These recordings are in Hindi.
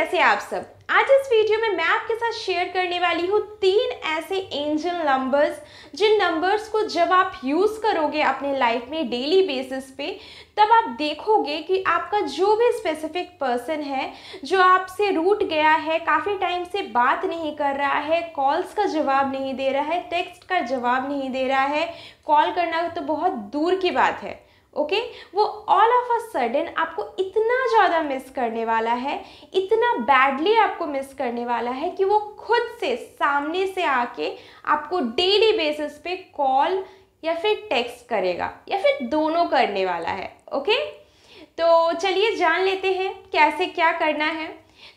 कैसे आप सब आज इस वीडियो में मैं आपके साथ शेयर करने वाली हूँ तीन ऐसे एंजल नंबर्स जिन नंबर्स को जब आप यूज़ करोगे अपने लाइफ में डेली बेसिस पे तब आप देखोगे कि आपका जो भी स्पेसिफिक पर्सन है जो आपसे रूट गया है काफ़ी टाइम से बात नहीं कर रहा है कॉल्स का जवाब नहीं दे रहा है टेक्स्ट का जवाब नहीं दे रहा है कॉल करना तो बहुत दूर की बात है ओके okay? वो ऑल ऑफ अ सडन आपको इतना ज़्यादा मिस करने वाला है इतना बैडली आपको मिस करने वाला है कि वो खुद से सामने से आके आपको डेली बेसिस पे कॉल या फिर टेक्स्ट करेगा या फिर दोनों करने वाला है ओके okay? तो चलिए जान लेते हैं कैसे क्या करना है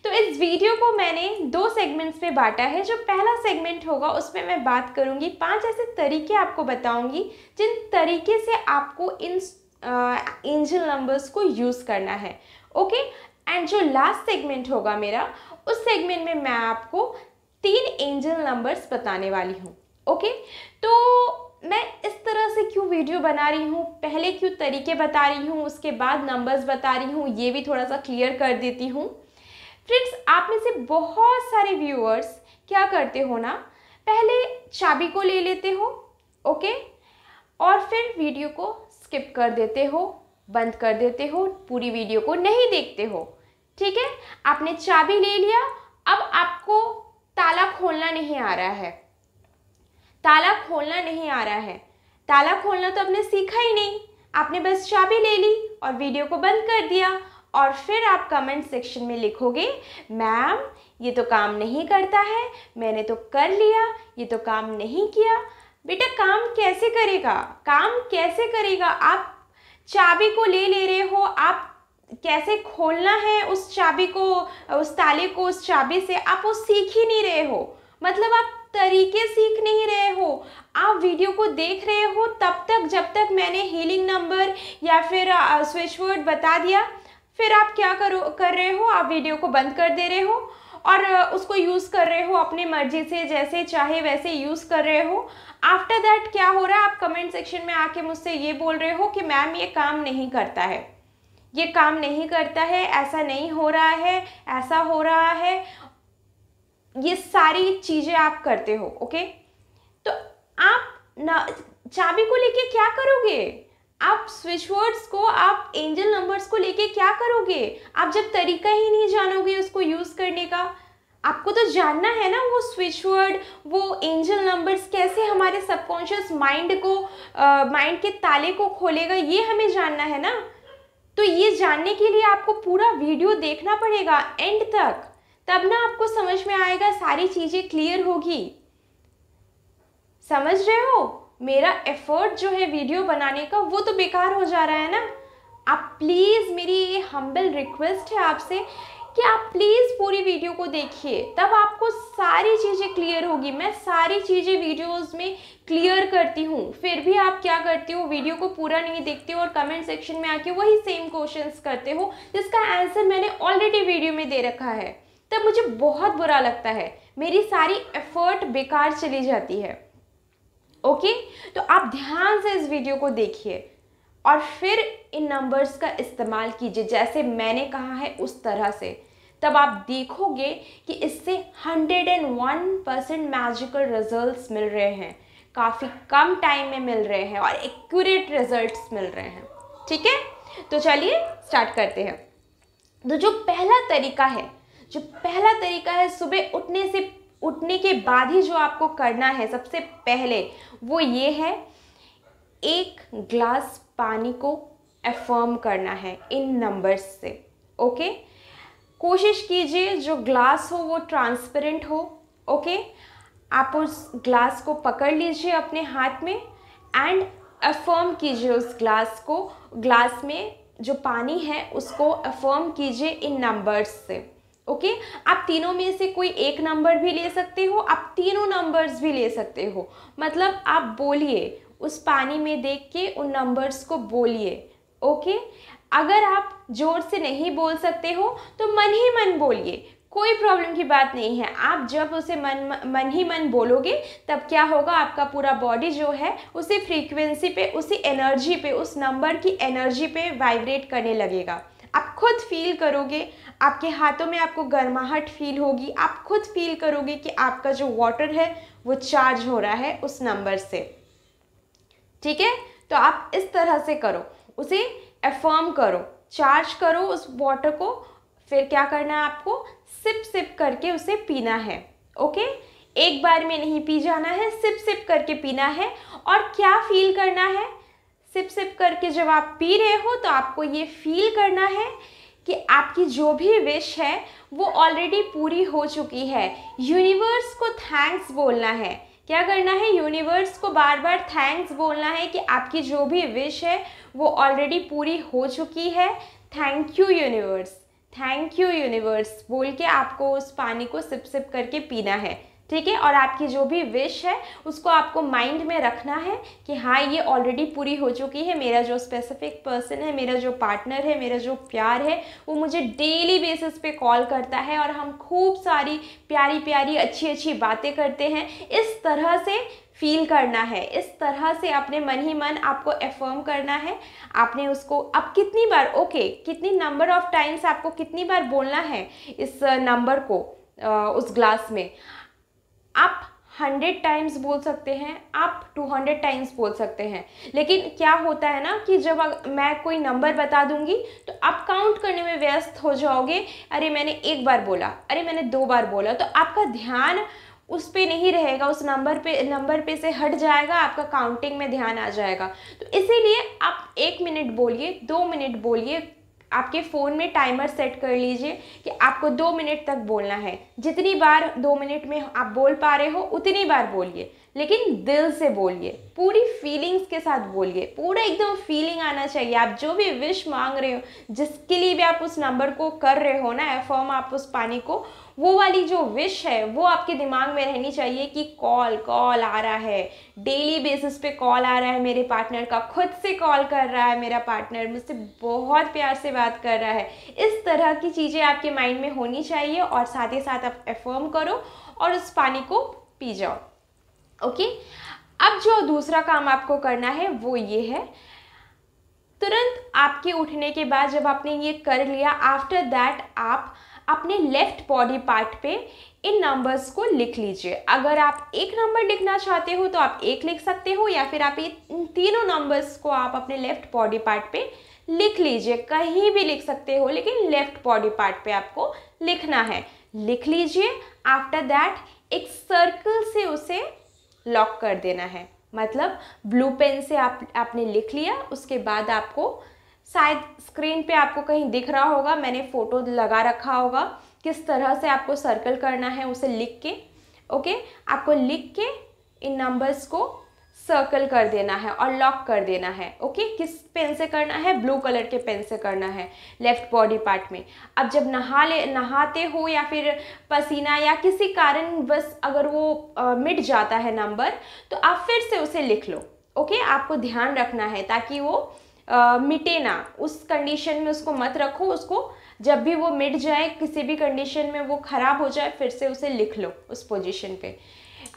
तो इस वीडियो को मैंने दो सेगमेंट्स में बांटा है जो पहला सेगमेंट होगा उसमें मैं बात करूंगी पांच ऐसे तरीके आपको बताऊंगी जिन तरीके से आपको इन एंजल नंबर्स को यूज़ करना है ओके एंड जो लास्ट सेगमेंट होगा मेरा उस सेगमेंट में मैं आपको तीन एंजल नंबर्स बताने वाली हूँ ओके तो मैं इस तरह से क्यों वीडियो बना रही हूँ पहले क्यों तरीके बता रही हूँ उसके बाद नंबर्स बता रही हूँ ये भी थोड़ा सा क्लियर कर देती हूँ फ्रेंड्स आप में से बहुत सारे व्यूअर्स क्या करते हो ना पहले चाबी को ले लेते हो ओके और फिर वीडियो को स्किप कर देते हो बंद कर देते हो पूरी वीडियो को नहीं देखते हो ठीक है आपने चाबी ले लिया अब आपको ताला खोलना नहीं आ रहा है ताला खोलना नहीं आ रहा है ताला खोलना तो आपने सीखा ही नहीं आपने बस चाबी ले ली और वीडियो को बंद कर दिया और फिर आप कमेंट सेक्शन में लिखोगे मैम ये तो काम नहीं करता है मैंने तो कर लिया ये तो काम नहीं किया बेटा काम कैसे करेगा काम कैसे करेगा आप चाबी को ले ले रहे हो आप कैसे खोलना है उस चाबी को उस ताले को उस चाबी से आप वो सीख ही नहीं रहे हो मतलब आप तरीके सीख नहीं रहे हो आप वीडियो को देख रहे हो तब तक जब तक मैंने हीलिंग नंबर या फिर स्विच वर्ड बता दिया फिर आप क्या करो कर रहे हो आप वीडियो को बंद कर दे रहे हो और उसको यूज़ कर रहे हो अपने मर्जी से जैसे चाहे वैसे यूज़ कर रहे हो आफ्टर दैट क्या हो रहा है आप कमेंट सेक्शन में आके मुझसे ये बोल रहे हो कि मैम ये काम नहीं करता है ये काम नहीं करता है ऐसा नहीं हो रहा है ऐसा हो रहा है ये सारी चीज़ें आप करते हो ओके तो आप ना चाबी को लेके क्या करोगे आप स्विचवर्ड्स को आप एंजल नंबर्स को लेके क्या करोगे आप जब तरीका ही नहीं जानोगे उसको यूज़ करने का आपको तो जानना है ना वो स्विचवर्ड वो एंजल नंबर्स कैसे हमारे सबकॉन्शियस माइंड को माइंड के ताले को खोलेगा ये हमें जानना है ना तो ये जानने के लिए आपको पूरा वीडियो देखना पड़ेगा एंड तक तब ना आपको समझ में आएगा सारी चीज़ें क्लियर होगी समझ रहे हो मेरा एफर्ट जो है वीडियो बनाने का वो तो बेकार हो जा रहा है ना आप प्लीज़ मेरी ये हम्बल रिक्वेस्ट है आपसे कि आप प्लीज़ पूरी वीडियो को देखिए तब आपको सारी चीज़ें क्लियर होगी मैं सारी चीज़ें वीडियोस में क्लियर करती हूँ फिर भी आप क्या करती हो वीडियो को पूरा नहीं देखते हो और कमेंट सेक्शन में आके वही सेम क्वेश्चंस करते हो जिसका आंसर मैंने ऑलरेडी वीडियो में दे रखा है तब मुझे बहुत बुरा लगता है मेरी सारी एफर्ट बेकार चली जाती है ओके तो आप ध्यान से इस वीडियो को देखिए और फिर इन नंबर्स का इस्तेमाल कीजिए जैसे मैंने कहा है उस तरह से तब आप देखोगे कि इससे 101 परसेंट मैजिकल रिजल्ट्स मिल रहे हैं काफ़ी कम टाइम में मिल रहे हैं और एक्यूरेट रिजल्ट्स मिल रहे हैं ठीक है तो चलिए स्टार्ट करते हैं तो जो पहला तरीका है जो पहला तरीका है सुबह उठने से उठने के बाद ही जो आपको करना है सबसे पहले वो ये है एक ग्लास पानी को एफर्म करना है इन नंबर्स से ओके कोशिश कीजिए जो ग्लास हो वो ट्रांसपेरेंट हो ओके आप उस ग्लास को पकड़ लीजिए अपने हाथ में एंड अफर्म कीजिए उस ग्लास को ग्लास में जो पानी है उसको अफर्म कीजिए इन नंबर्स से ओके okay? आप तीनों में से कोई एक नंबर भी ले सकते हो आप तीनों नंबर्स भी ले सकते हो मतलब आप बोलिए उस पानी में देख के उन नंबर्स को बोलिए ओके okay? अगर आप जोर से नहीं बोल सकते हो तो मन ही मन बोलिए कोई प्रॉब्लम की बात नहीं है आप जब उसे मन मन ही मन बोलोगे तब क्या होगा आपका पूरा बॉडी जो है उसी फ्रीक्वेंसी पे उसी एनर्जी पे उस नंबर की एनर्जी पे वाइब्रेट करने लगेगा आप खुद फील करोगे आपके हाथों में आपको गर्माहट फील होगी आप खुद फील करोगे कि आपका जो वाटर है वो चार्ज हो रहा है उस नंबर से ठीक है तो आप इस तरह से करो उसे एफर्म करो चार्ज करो उस वाटर को फिर क्या करना है आपको सिप सिप करके उसे पीना है ओके एक बार में नहीं पी जाना है सिप सिप करके पीना है और क्या फील करना है सिप सिप करके जब आप पी रहे हो तो आपको ये फील करना है कि आपकी जो भी विश है वो ऑलरेडी पूरी हो चुकी है यूनिवर्स को थैंक्स बोलना है क्या करना है यूनिवर्स को बार बार थैंक्स बोलना है कि आपकी जो भी विश है वो ऑलरेडी पूरी हो चुकी है thank you universe thank you universe बोल के आपको उस पानी को सिप सिप करके पीना है ठीक है और आपकी जो भी विश है उसको आपको माइंड में रखना है कि हाँ ये ऑलरेडी पूरी हो चुकी है मेरा जो स्पेसिफिक पर्सन है मेरा जो पार्टनर है मेरा जो प्यार है वो मुझे डेली बेसिस पे कॉल करता है और हम खूब सारी प्यारी प्यारी अच्छी अच्छी बातें करते हैं इस तरह से फील करना है इस तरह से अपने मन ही मन आपको एफर्म करना है आपने उसको अब कितनी बार ओके कितनी नंबर ऑफ टाइम्स आपको कितनी बार बोलना है इस नंबर को उस ग्लास में आप हंड्रेड टाइम्स बोल सकते हैं आप टू हंड्रेड टाइम्स बोल सकते हैं लेकिन क्या होता है ना कि जब मैं कोई नंबर बता दूंगी तो आप काउंट करने में व्यस्त हो जाओगे अरे मैंने एक बार बोला अरे मैंने दो बार बोला तो आपका ध्यान उस पे नहीं रहेगा उस नंबर पे नंबर पे से हट जाएगा आपका काउंटिंग में ध्यान आ जाएगा तो इसीलिए आप एक मिनट बोलिए दो मिनट बोलिए आपके फ़ोन में टाइमर सेट कर लीजिए कि आपको दो मिनट तक बोलना है जितनी बार दो मिनट में आप बोल पा रहे हो उतनी बार बोलिए लेकिन दिल से बोलिए पूरी फीलिंग्स के साथ बोलिए पूरा एकदम फीलिंग आना चाहिए आप जो भी विश मांग रहे हो जिसके लिए भी आप उस नंबर को कर रहे हो ना एफर्म आप उस पानी को वो वाली जो विश है वो आपके दिमाग में रहनी चाहिए कि कॉल कॉल आ रहा है डेली बेसिस पे कॉल आ रहा है मेरे पार्टनर का खुद से कॉल कर रहा है मेरा पार्टनर मुझसे बहुत प्यार से बात कर रहा है इस तरह की चीज़ें आपके माइंड में होनी चाहिए और साथ ही साथ आप एफर्म करो और उस पानी को पी जाओ ओके अब जो दूसरा काम आपको करना है वो ये है तुरंत आपके उठने के बाद जब आपने ये कर लिया आफ्टर दैट आप अपने लेफ्ट बॉडी पार्ट पे इन नंबर्स को लिख लीजिए अगर आप एक नंबर लिखना चाहते हो तो आप एक लिख सकते हो या फिर आप इन तीनों नंबर्स को आप अपने लेफ्ट बॉडी पार्ट पे लिख लीजिए कहीं भी लिख सकते हो लेकिन लेफ्ट बॉडी पार्ट पे आपको लिखना है लिख लीजिए आफ्टर दैट एक सर्कल से उसे लॉक कर देना है मतलब ब्लू पेन से आप आपने लिख लिया उसके बाद आपको शायद स्क्रीन पे आपको कहीं दिख रहा होगा मैंने फ़ोटो लगा रखा होगा किस तरह से आपको सर्कल करना है उसे लिख के ओके आपको लिख के इन नंबर्स को सर्कल कर देना है और लॉक कर देना है ओके किस पेन से करना है ब्लू कलर के पेन से करना है लेफ्ट बॉडी पार्ट में अब जब नहा ले नहाते हो या फिर पसीना या किसी कारण बस अगर वो आ, मिट जाता है नंबर तो आप फिर से उसे लिख लो ओके आपको ध्यान रखना है ताकि वो आ, मिटे ना उस कंडीशन में उसको मत रखो उसको जब भी वो मिट जाए किसी भी कंडीशन में वो ख़राब हो जाए फिर से उसे लिख लो उस पोजिशन पर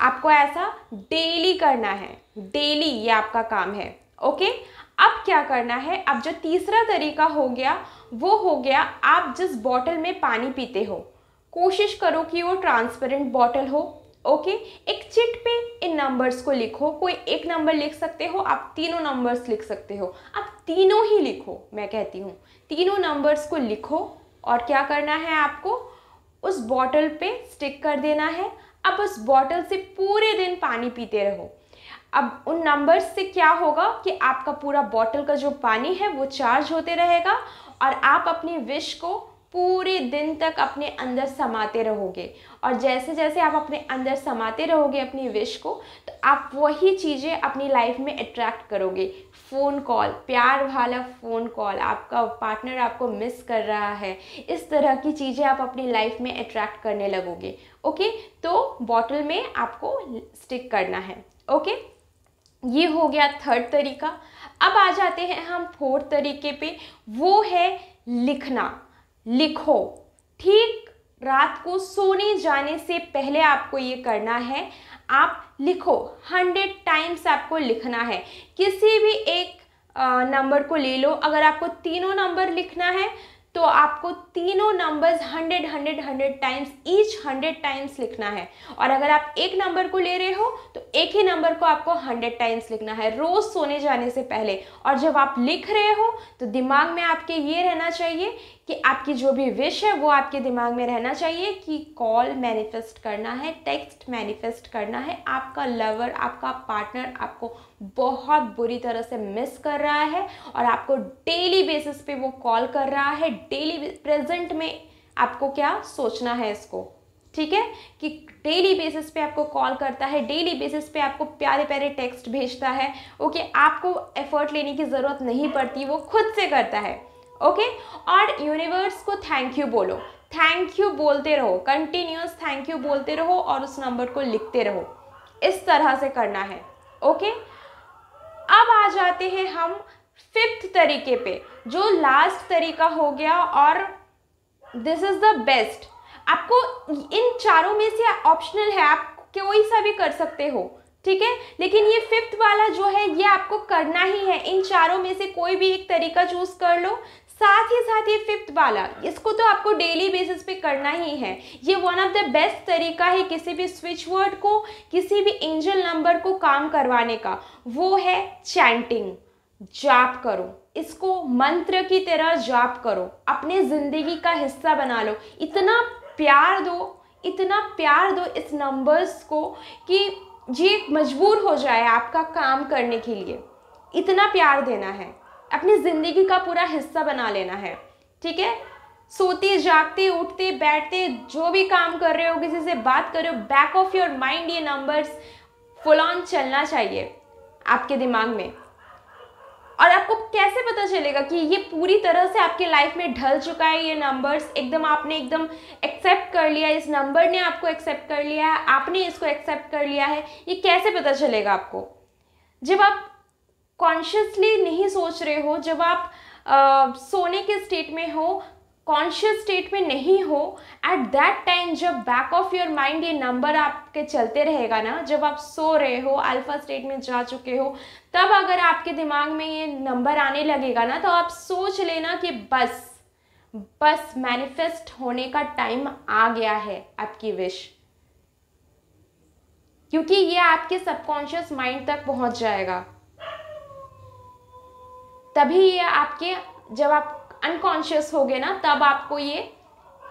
आपको ऐसा डेली करना है डेली ये आपका काम है ओके अब क्या करना है अब जो तीसरा तरीका हो गया वो हो गया आप जिस बॉटल में पानी पीते हो कोशिश करो कि वो ट्रांसपेरेंट बॉटल हो ओके एक चिट पे इन नंबर्स को लिखो कोई एक नंबर लिख सकते हो आप तीनों नंबर्स लिख सकते हो आप तीनों ही लिखो मैं कहती हूँ तीनों नंबर्स को लिखो और क्या करना है आपको उस बॉटल पे स्टिक कर देना है अब उस बॉटल से पूरे दिन पानी पीते रहो अब उन नंबर्स से क्या होगा कि आपका पूरा बॉटल का जो पानी है वो चार्ज होते रहेगा और आप अपनी विश को पूरे दिन तक अपने अंदर समाते रहोगे और जैसे जैसे आप अपने अंदर समाते रहोगे अपनी विश को तो आप वही चीज़ें अपनी लाइफ में अट्रैक्ट करोगे फ़ोन कॉल प्यार वाला फ़ोन कॉल आपका पार्टनर आपको मिस कर रहा है इस तरह की चीज़ें आप अपनी लाइफ में अट्रैक्ट करने लगोगे ओके तो बॉटल में आपको स्टिक करना है ओके ये हो गया थर्ड तरीका अब आ जाते हैं हम फोर्थ तरीके पे वो है लिखना लिखो ठीक रात को सोने जाने से पहले आपको ये करना है आप लिखो हंड्रेड टाइम्स आपको लिखना है किसी भी एक नंबर को ले लो अगर आपको तीनों नंबर लिखना है तो आपको तीनों numbers hundred hundred hundred times each hundred times लिखना है और अगर आप एक नंबर को ले रहे हो तो एक ही नंबर को आपको हंड्रेड टाइम्स लिखना है रोज़ सोने जाने से पहले और जब आप लिख रहे हो तो दिमाग में आपके ये रहना चाहिए कि आपकी जो भी विश है वो आपके दिमाग में रहना चाहिए कि कॉल मैनिफेस्ट करना है टेक्स्ट मैनिफेस्ट करना है आपका लवर आपका पार्टनर आपको बहुत बुरी तरह से मिस कर रहा है और आपको डेली बेसिस पे वो कॉल कर रहा है डेली प्रेजेंट में आपको क्या सोचना है इसको ठीक है कि डेली बेसिस पे आपको कॉल करता है डेली बेसिस पे आपको प्यारे प्यारे टेक्स्ट भेजता है ओके आपको एफर्ट लेने की ज़रूरत नहीं पड़ती वो खुद से करता है ओके और यूनिवर्स को थैंक यू बोलो थैंक यू बोलते रहो कंटिन्यूस थैंक यू बोलते रहो और उस नंबर को लिखते रहो इस तरह से करना है ओके okay? अब आ जाते हैं हम फिफ्थ तरीके पे जो लास्ट तरीका हो गया और दिस इज़ द बेस्ट आपको इन चारों में से ऑप्शनल है आप कोई सा भी कर सकते हो ठीक है लेकिन ये फिफ्थ वाला जो है ये आपको करना ही है इन चारों में से कोई भी एक तरीका चूज कर लो साथ ही साथ ये फिफ्थ वाला इसको तो आपको डेली बेसिस पे करना ही है ये वन ऑफ द बेस्ट तरीका है किसी भी स्विच वर्ड को किसी भी एंजल नंबर को काम करवाने का वो है चैंटिंग जाप करो इसको मंत्र की तरह जाप करो अपने ज़िंदगी का हिस्सा बना लो इतना प्यार दो इतना प्यार दो इस नंबर्स को कि ये मजबूर हो जाए आपका काम करने के लिए इतना प्यार देना है अपनी ज़िंदगी का पूरा हिस्सा बना लेना है ठीक है सोते जागते उठते बैठते जो भी काम कर रहे हो किसी से बात कर रहे हो बैक ऑफ योर माइंड ये नंबर्स फुल ऑन चलना चाहिए आपके दिमाग में और आपको कैसे पता चलेगा कि ये पूरी तरह से आपके लाइफ में ढल चुका है ये नंबर्स एकदम आपने एकदम एक्सेप्ट कर लिया इस नंबर ने आपको एक्सेप्ट कर लिया है आपने इसको एक्सेप्ट कर लिया है ये कैसे पता चलेगा आपको जब आप कॉन्शियसली नहीं सोच रहे हो जब आप आ, सोने के स्टेट में हो कॉन्शियस स्टेट में नहीं हो एट दैट टाइम जब बैक ऑफ योर माइंड ये नंबर आपके चलते रहेगा ना जब आप सो रहे हो अल्फा स्टेट में जा चुके हो तब अगर आपके दिमाग में ये नंबर आने लगेगा ना तो आप सोच लेना कि बस बस मैनिफेस्ट होने का टाइम आ गया है आपकी विश क्योंकि ये आपके सबकॉन्शियस माइंड तक पहुंच जाएगा तभी ये आपके जब आप अनकॉन्शियस हो गए ना तब आपको ये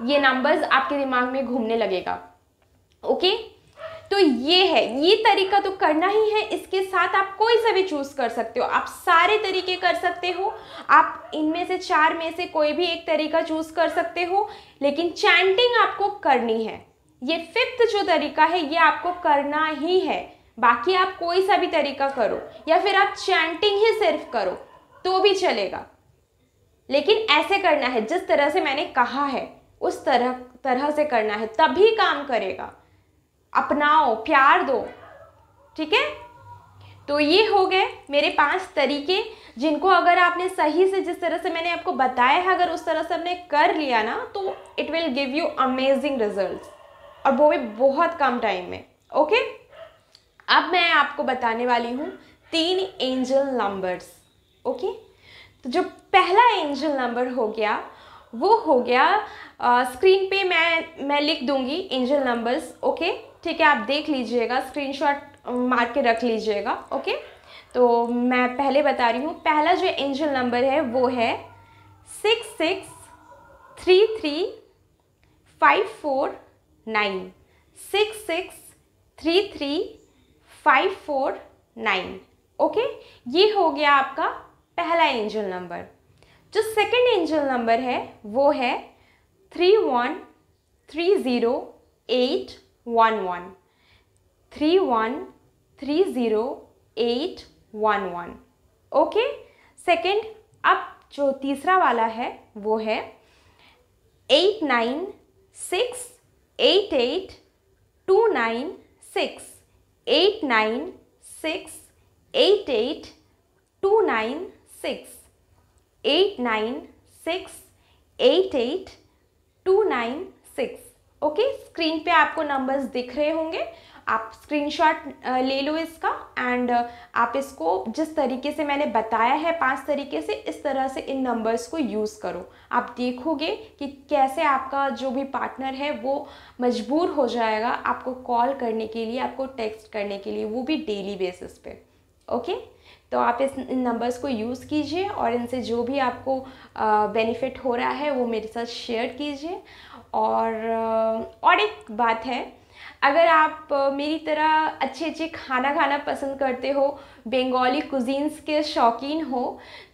ये नंबर्स आपके दिमाग में घूमने लगेगा ओके तो ये है ये तरीका तो करना ही है इसके साथ आप कोई सा भी चूज़ कर सकते हो आप सारे तरीके कर सकते हो आप इनमें से चार में से कोई भी एक तरीका चूज़ कर सकते हो लेकिन चैंटिंग आपको करनी है ये फिफ्थ जो तरीका है ये आपको करना ही है बाकी आप कोई सा भी तरीका करो या फिर आप चैंटिंग ही सिर्फ करो तो भी चलेगा लेकिन ऐसे करना है जिस तरह से मैंने कहा है उस तरह तरह से करना है तभी काम करेगा अपनाओ प्यार दो ठीक है तो ये हो गए मेरे पांच तरीके जिनको अगर आपने सही से जिस तरह से मैंने आपको बताया है अगर उस तरह से आपने कर लिया ना तो it will give you amazing result और वो भी बहुत कम टाइम में ओके अब मैं आपको बताने वाली हूँ तीन एंजल नंबर्स ओके तो जो पहला एंजल नंबर हो गया वो हो गया आ, स्क्रीन पे मैं मैं लिख दूंगी एंजल नंबर्स ओके ठीक है आप देख लीजिएगा स्क्रीनशॉट मार के रख लीजिएगा ओके तो मैं पहले बता रही हूँ पहला जो एंजल नंबर है वो है six six three three five four nine six six three three five four nine okay ये हो गया आपका पहला एंजल नंबर जो सेकंड एंजल नंबर है वो है three one three zero eight one one three one three zero eight one one okay second अब जो तीसरा वाला है वो है eight nine six eight eight two nine six eight nine six eight eight two nine six, eight nine six, eight eight two nine six. Okay screen पे आपको नंबर्स दिख रहे होंगे आप स्क्रीनशॉट uh, ले लो इसका एंड uh, आप इसको जिस तरीके से मैंने बताया है पांच तरीके से इस तरह से इन नंबर्स को यूज़ करो आप देखोगे कि कैसे आपका जो भी पार्टनर है वो मजबूर हो जाएगा आपको कॉल करने के लिए आपको टेक्स्ट करने के लिए वो भी डेली बेसिस पे ओके तो आप इस इन नंबर्स को यूज़ कीजिए और इनसे जो भी आपको बेनिफिट हो रहा है वो मेरे साथ शेयर कीजिए और और एक बात है अगर आप मेरी तरह अच्छे अच्छे खाना खाना पसंद करते हो बंगाली कुजीन्स के शौकीन हो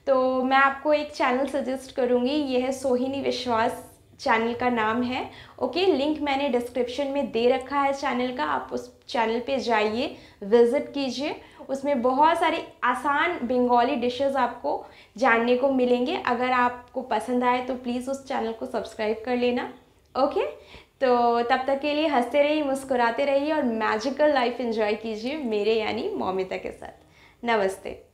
तो मैं आपको एक चैनल सजेस्ट करूँगी ये है सोहिनी विश्वास चैनल का नाम है ओके लिंक मैंने डिस्क्रिप्शन में दे रखा है चैनल का आप उस चैनल पे जाइए विज़िट कीजिए उसमें बहुत सारे आसान बंगाली डिशेस आपको जानने को मिलेंगे अगर आपको पसंद आए तो प्लीज़ उस चैनल को सब्सक्राइब कर लेना ओके तो तब तक के लिए हंसते रहिए मुस्कुराते रहिए और मैजिकल लाइफ एंजॉय कीजिए मेरे यानी मोमिता के साथ नमस्ते